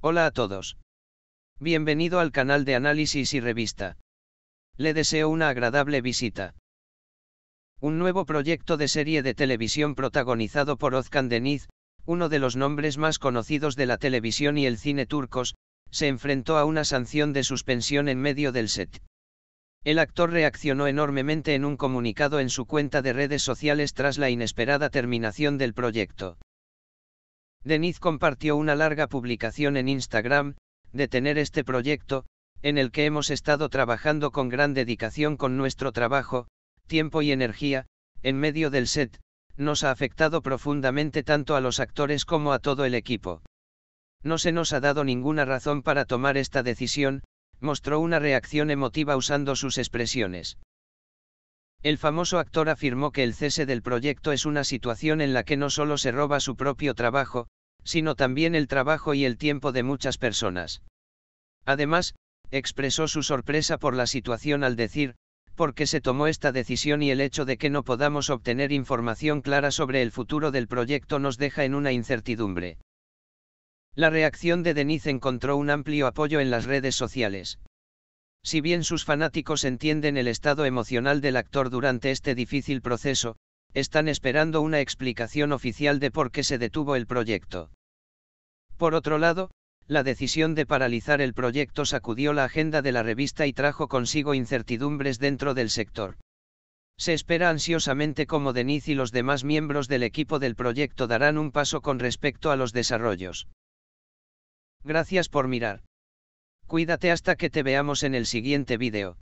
Hola a todos. Bienvenido al canal de análisis y revista. Le deseo una agradable visita. Un nuevo proyecto de serie de televisión protagonizado por Özcan Deniz, uno de los nombres más conocidos de la televisión y el cine turcos, se enfrentó a una sanción de suspensión en medio del set. El actor reaccionó enormemente en un comunicado en su cuenta de redes sociales tras la inesperada terminación del proyecto. Deniz compartió una larga publicación en Instagram, de tener este proyecto, en el que hemos estado trabajando con gran dedicación con nuestro trabajo, tiempo y energía, en medio del set, nos ha afectado profundamente tanto a los actores como a todo el equipo. No se nos ha dado ninguna razón para tomar esta decisión, mostró una reacción emotiva usando sus expresiones. El famoso actor afirmó que el cese del proyecto es una situación en la que no solo se roba su propio trabajo, sino también el trabajo y el tiempo de muchas personas. Además, expresó su sorpresa por la situación al decir, ¿por qué se tomó esta decisión y el hecho de que no podamos obtener información clara sobre el futuro del proyecto nos deja en una incertidumbre. La reacción de Denise encontró un amplio apoyo en las redes sociales. Si bien sus fanáticos entienden el estado emocional del actor durante este difícil proceso, están esperando una explicación oficial de por qué se detuvo el proyecto. Por otro lado, la decisión de paralizar el proyecto sacudió la agenda de la revista y trajo consigo incertidumbres dentro del sector. Se espera ansiosamente cómo Denis y los demás miembros del equipo del proyecto darán un paso con respecto a los desarrollos. Gracias por mirar. Cuídate hasta que te veamos en el siguiente vídeo.